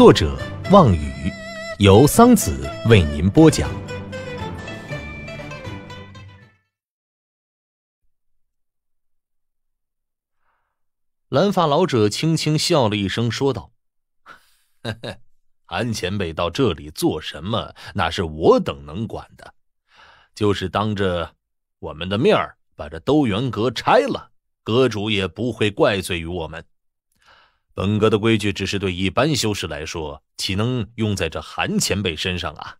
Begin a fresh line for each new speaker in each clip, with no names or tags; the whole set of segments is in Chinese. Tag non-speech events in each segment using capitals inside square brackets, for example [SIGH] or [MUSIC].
作者望雨，由桑子为您播讲。蓝发老者轻轻笑了一声，说道：“韩 [LAUGHS] 前辈到这里做什么？那是我等能管的，就是当着我们的面把这兜元阁拆了，阁主也不会怪罪于我们。”本阁的规矩只是对一般修士来说，岂能用在这韩前辈身上啊？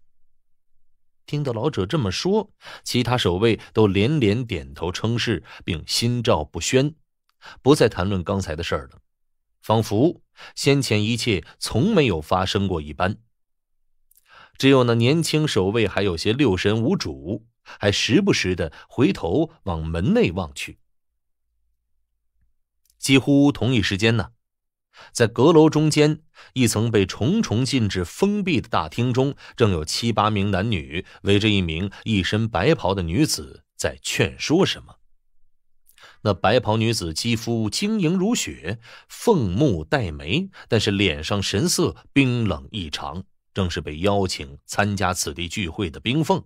听到老者这么说，其他守卫都连连点头称是，并心照不宣，不再谈论刚才的事了，仿佛先前一切从没有发生过一般。只有那年轻守卫还有些六神无主，还时不时的回头往门内望去。几乎同一时间呢。在阁楼中间一层被重重禁制封闭的大厅中，正有七八名男女围着一名一身白袍的女子在劝说什么。那白袍女子肌肤晶莹如雪，凤目黛眉，但是脸上神色冰冷异常，正是被邀请参加此地聚会的冰凤。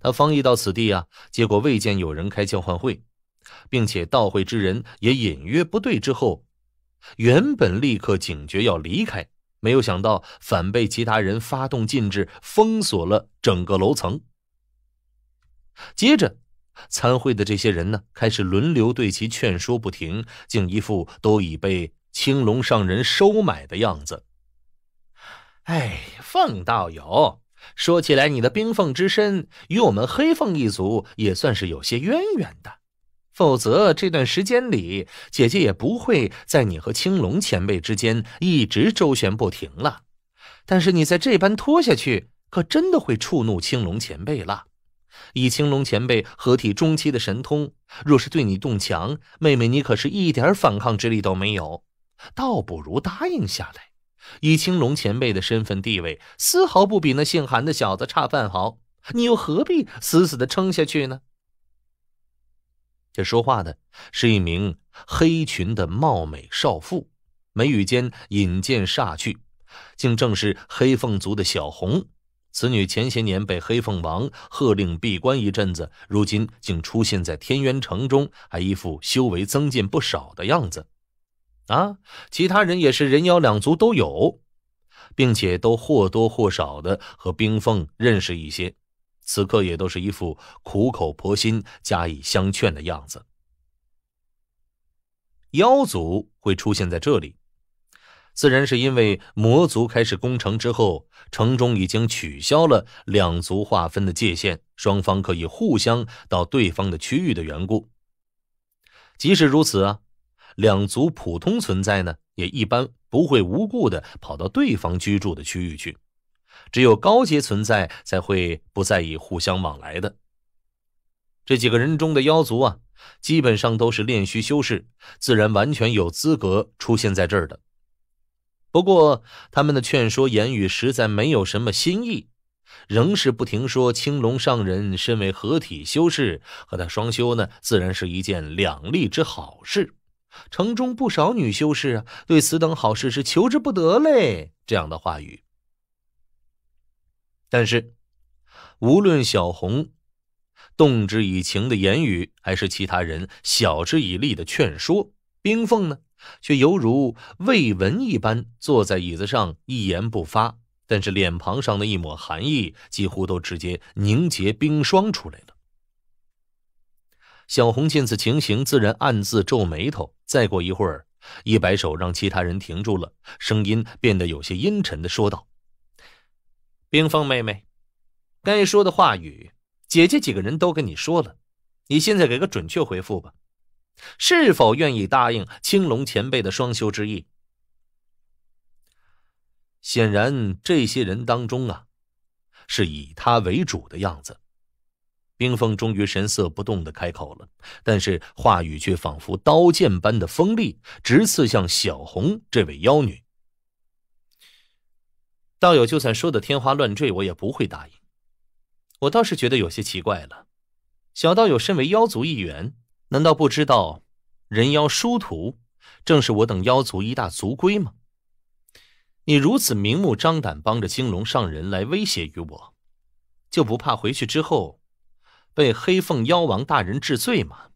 他方一到此地啊，结果未见有人开交换会，并且到会之人也隐约不对，之后。原本立刻警觉要离开，没有想到反被其他人发动禁制封锁了整个楼层。接着，参会的这些人呢，开始轮流对其劝说不停，竟一副都已被青龙上人收买的样子。哎，凤道友，说起来你的冰凤之身与我们黑凤一族也算是有些渊源的。否则这段时间里，姐姐也不会在你和青龙前辈之间一直周旋不停了。但是你再这般拖下去，可真的会触怒青龙前辈了。以青龙前辈合体中期的神通，若是对你动强，妹妹你可是一点反抗之力都没有。倒不如答应下来。以青龙前辈的身份地位，丝毫不比那姓韩的小子差半毫，你又何必死死的撑下去呢？这说话的是一名黑裙的貌美少妇，眉宇间引见煞去，竟正是黑凤族的小红。此女前些年被黑凤王喝令闭关一阵子，如今竟出现在天元城中，还一副修为增进不少的样子。啊，其他人也是人妖两族都有，并且都或多或少的和冰凤认识一些。此刻也都是一副苦口婆心加以相劝的样子。妖族会出现在这里，自然是因为魔族开始攻城之后，城中已经取消了两族划分的界限，双方可以互相到对方的区域的缘故。即使如此啊，两族普通存在呢，也一般不会无故的跑到对方居住的区域去。只有高阶存在才会不在意互相往来的。这几个人中的妖族啊，基本上都是炼虚修士，自然完全有资格出现在这儿的。不过他们的劝说言语实在没有什么新意，仍是不停说：“青龙上人身为合体修士，和他双修呢，自然是一件两利之好事。城中不少女修士啊，对此等好事是求之不得嘞。”这样的话语。但是，无论小红动之以情的言语，还是其他人晓之以理的劝说，冰凤呢，却犹如未闻一般，坐在椅子上一言不发。但是脸庞上的一抹寒意，几乎都直接凝结冰霜出来了。小红见此情形，自然暗自皱眉头。再过一会儿，一摆手让其他人停住了，声音变得有些阴沉的说道。冰封妹妹，该说的话语，姐姐几个人都跟你说了，你现在给个准确回复吧，是否愿意答应青龙前辈的双修之意？显然，这些人当中啊，是以他为主的样子。冰封终于神色不动的开口了，但是话语却仿佛刀剑般的锋利，直刺向小红这位妖女。道友，就算说的天花乱坠，我也不会答应。我倒是觉得有些奇怪了，小道友身为妖族一员，难道不知道人妖殊途，正是我等妖族一大族规吗？你如此明目张胆帮着青龙上人来威胁于我，就不怕回去之后被黑凤妖王大人治罪吗？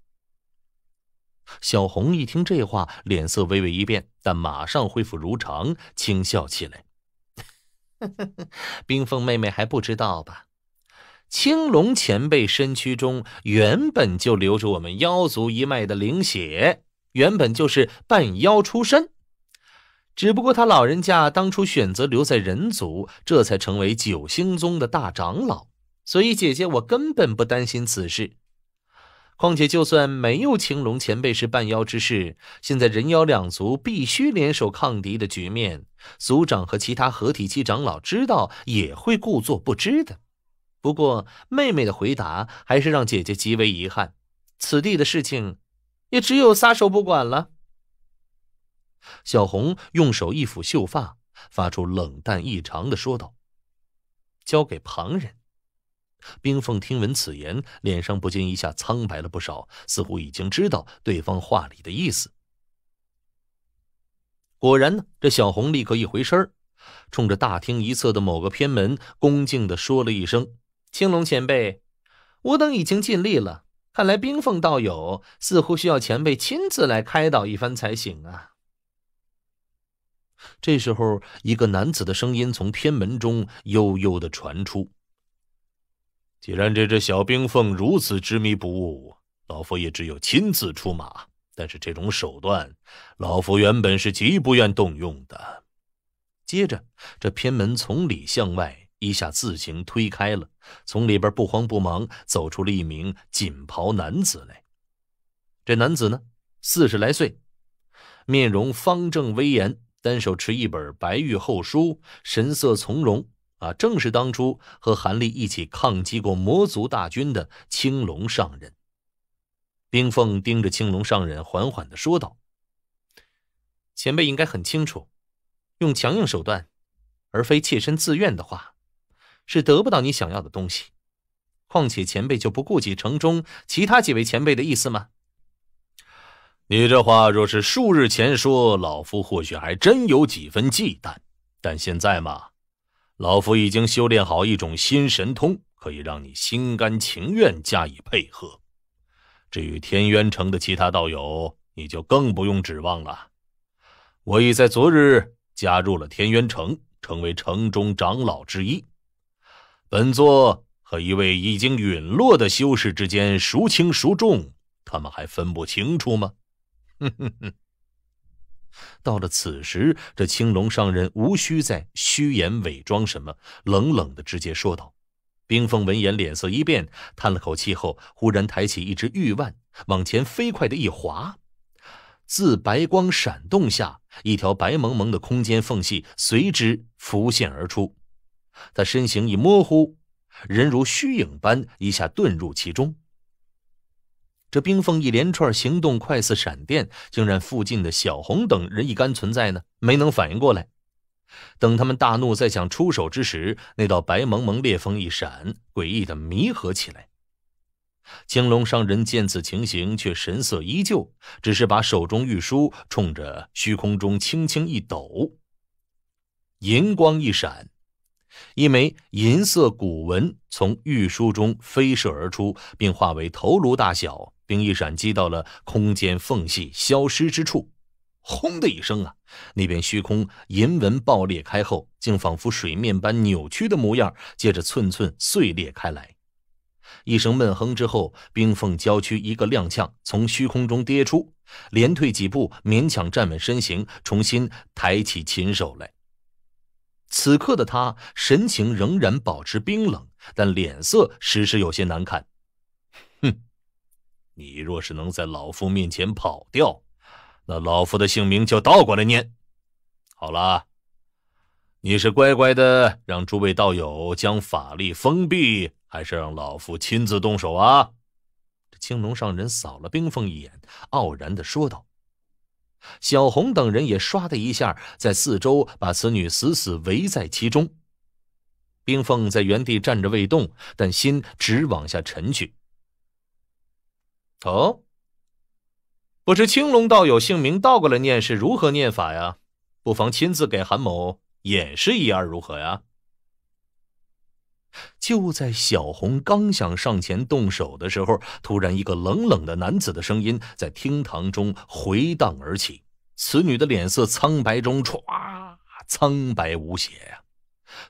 小红一听这话，脸色微微一变，但马上恢复如常，轻笑起来。呵呵呵，冰凤妹妹还不知道吧？青龙前辈身躯中原本就留着我们妖族一脉的灵血，原本就是半妖出身。只不过他老人家当初选择留在人族，这才成为九星宗的大长老。所以姐姐，我根本不担心此事。况且，就算没有青龙前辈是半妖之事，现在人妖两族必须联手抗敌的局面，族长和其他合体期长老知道也会故作不知的。不过，妹妹的回答还是让姐姐极为遗憾。此地的事情，也只有撒手不管了。小红用手一抚秀发，发出冷淡异常的说道：“交给旁人。”冰凤听闻此言，脸上不禁一下苍白了不少，似乎已经知道对方话里的意思。果然呢，这小红立刻一回身，冲着大厅一侧的某个偏门恭敬的说了一声：“青龙前辈，我等已经尽力了，看来冰凤道友似乎需要前辈亲自来开导一番才行啊。”这时候，一个男子的声音从偏门中悠悠的传出。既然这只小冰凤如此执迷不悟，老夫也只有亲自出马。但是这种手段，老夫原本是极不愿动用的。接着，这偏门从里向外一下自行推开了，从里边不慌不忙走出了一名锦袍男子来。这男子呢，四十来岁，面容方正威严，单手持一本白玉厚书，神色从容。啊，正是当初和韩立一起抗击过魔族大军的青龙上人。冰凤盯着青龙上人，缓缓的说道：“前辈应该很清楚，用强硬手段，而非切身自愿的话，是得不到你想要的东西。况且前辈就不顾及城中其他几位前辈的意思吗？”你这话若是数日前说，老夫或许还真有几分忌惮，但现在嘛。老夫已经修炼好一种新神通，可以让你心甘情愿加以配合。至于天渊城的其他道友，你就更不用指望了。我已在昨日加入了天渊城，成为城中长老之一。本座和一位已经陨落的修士之间孰轻孰重，他们还分不清楚吗？哼哼哼！到了此时，这青龙上人无需再虚言伪装什么，冷冷的直接说道。冰凤闻言脸色一变，叹了口气后，忽然抬起一只玉腕，往前飞快地一划，自白光闪动下，一条白蒙蒙的空间缝隙随之浮现而出。他身形一模糊，人如虚影般一下遁入其中。这冰封一连串行动快似闪电，竟然附近的小红等人一干存在呢，没能反应过来。等他们大怒，再想出手之时，那道白蒙蒙烈风一闪，诡异的弥合起来。青龙商人见此情形，却神色依旧，只是把手中玉书冲着虚空中轻轻一抖，银光一闪，一枚银色古文从玉书中飞射而出，并化为头颅大小。冰一闪，击到了空间缝隙消失之处。轰的一声啊！那边虚空银纹爆裂开后，竟仿佛水面般扭曲的模样，接着寸寸碎裂开来。一声闷哼之后，冰凤娇躯一个踉跄，从虚空中跌出，连退几步，勉强站稳身形，重新抬起琴手来。此刻的他神情仍然保持冰冷，但脸色时时有些难看。你若是能在老夫面前跑掉，那老夫的姓名就倒过来念。好了，你是乖乖的让诸位道友将法力封闭，还是让老夫亲自动手啊？这青龙上人扫了冰凤一眼，傲然的说道。小红等人也唰的一下在四周把此女死死围在其中。冰凤在原地站着未动，但心直往下沉去。哦，不知青龙道友姓名倒过来念是如何念法呀？不妨亲自给韩某演示一二如何呀？就在小红刚想上前动手的时候，突然一个冷冷的男子的声音在厅堂中回荡而起。此女的脸色苍白中歘，苍白无血呀。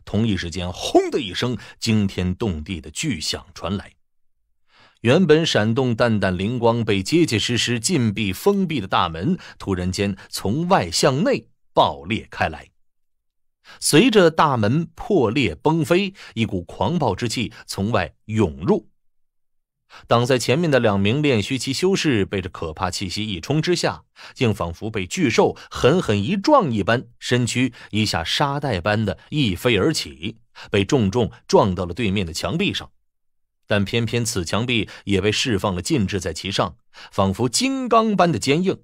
同一时间，轰的一声惊天动地的巨响传来。原本闪动淡淡灵光、被结结实实禁闭封闭的大门，突然间从外向内爆裂开来。随着大门破裂崩飞，一股狂暴之气从外涌入。挡在前面的两名炼虚期修士被这可怕气息一冲之下，竟仿佛被巨兽狠狠一撞一般，身躯一下沙袋般的一飞而起，被重重撞到了对面的墙壁上。但偏偏此墙壁也被释放了禁制，在其上，仿佛金刚般的坚硬。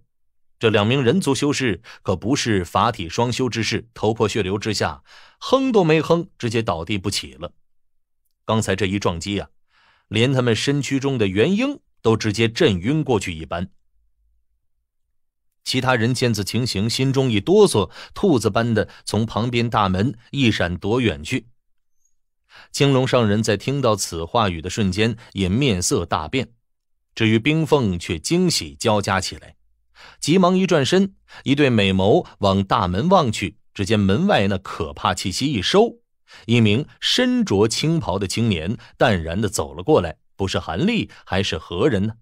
这两名人族修士可不是法体双修之士，头破血流之下，哼都没哼，直接倒地不起了。刚才这一撞击啊，连他们身躯中的元婴都直接震晕过去一般。其他人见此情形，心中一哆嗦，兔子般的从旁边大门一闪躲远去。青龙上人在听到此话语的瞬间，也面色大变。至于冰凤，却惊喜交加起来，急忙一转身，一对美眸往大门望去。只见门外那可怕气息一收，一名身着青袍的青年淡然的走了过来。不是韩立，还是何人呢？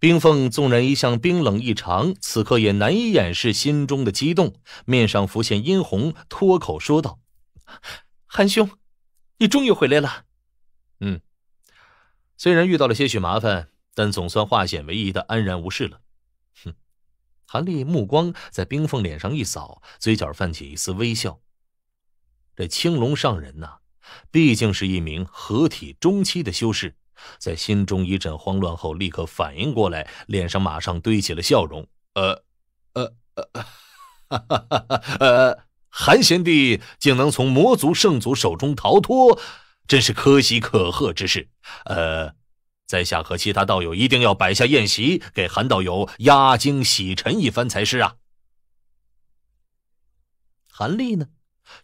冰凤纵然一向冰冷异常，此刻也难以掩饰心中的激动，面上浮现殷红，脱口说道。韩兄，你终于回来了。嗯，虽然遇到了些许麻烦，但总算化险为夷的安然无事了。哼，韩立目光在冰凤脸上一扫，嘴角泛起一丝微笑。这青龙上人呐，毕竟是一名合体中期的修士，在心中一阵慌乱后，立刻反应过来，脸上马上堆起了笑容。呃，呃，呃，哈哈哈哈，呃。韩贤弟竟能从魔族圣祖手中逃脱，真是可喜可贺之事。呃，在下和其他道友一定要摆下宴席，给韩道友压惊洗尘一番才是啊。韩立呢，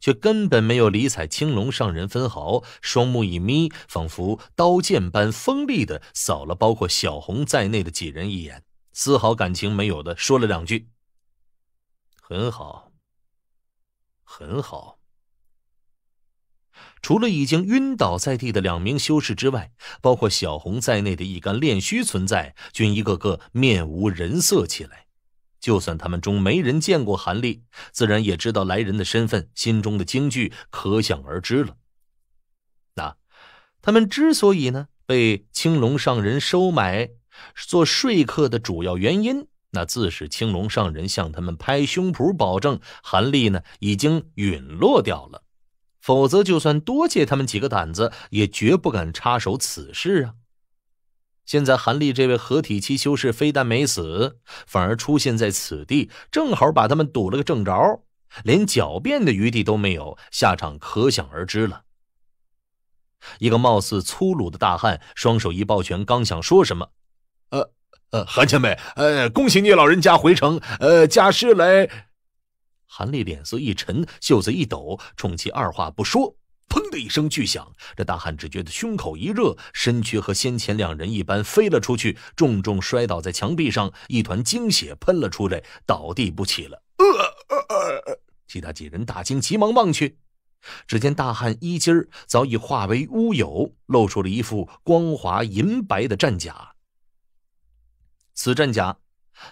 却根本没有理睬青龙上人分毫，双目一眯，仿佛刀剑般锋利的扫了包括小红在内的几人一眼，丝毫感情没有的说了两句：“很好。”很好。除了已经晕倒在地的两名修士之外，包括小红在内的一干炼虚存在，均一个个面无人色起来。就算他们中没人见过韩立，自然也知道来人的身份，心中的惊惧可想而知了。那他们之所以呢被青龙上人收买做说客的主要原因？那自是青龙上人向他们拍胸脯保证，韩立呢已经陨落掉了，否则就算多借他们几个胆子，也绝不敢插手此事啊！现在韩立这位合体期修士非但没死，反而出现在此地，正好把他们堵了个正着，连狡辩的余地都没有，下场可想而知了。一个貌似粗鲁的大汉双手一抱拳，刚想说什么，呃。呃，韩前辈，呃，恭喜你老人家回城。呃，家师来。韩立脸色一沉，袖子一抖，冲其二话不说，砰的一声巨响。这大汉只觉得胸口一热，身躯和先前两人一般飞了出去，重重摔倒在墙壁上，一团精血喷了出来，倒地不起了。呃其他几人大惊，急忙望去，只见大汉衣襟早已化为乌有，露出了一副光滑银白的战甲。此战甲，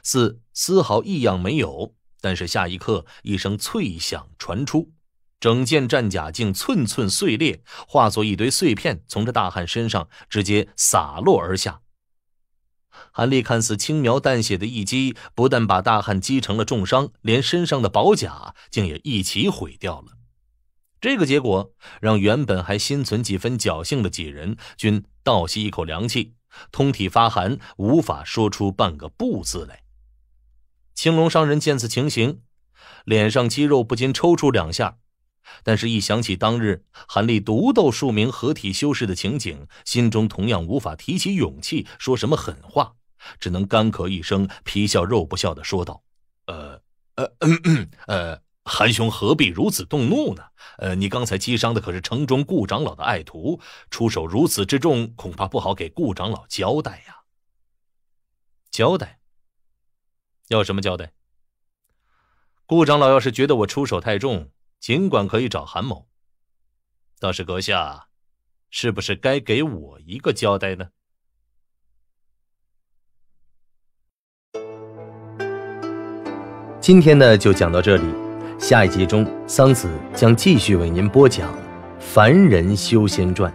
似丝毫异样没有，但是下一刻，一声脆响传出，整件战甲竟寸寸碎裂，化作一堆碎片，从这大汉身上直接洒落而下。韩立看似轻描淡写的一击，不但把大汉击成了重伤，连身上的宝甲竟也一起毁掉了。这个结果让原本还心存几分侥幸的几人均倒吸一口凉气。通体发寒，无法说出半个不字来。青龙商人见此情形，脸上肌肉不禁抽搐两下，但是，一想起当日韩立独斗数名合体修士的情景，心中同样无法提起勇气说什么狠话，只能干咳一声，皮笑肉不笑的说道：“呃，呃，呃。”韩兄何必如此动怒呢？呃，你刚才击伤的可是城中顾长老的爱徒，出手如此之重，恐怕不好给顾长老交代呀。交代？要什么交代？顾长老要是觉得我出手太重，尽管可以找韩某。倒是阁下，是不是该给我一个交代呢？今天呢，就讲到这里。下一集中，桑梓将继续为您播讲《凡人修仙传》。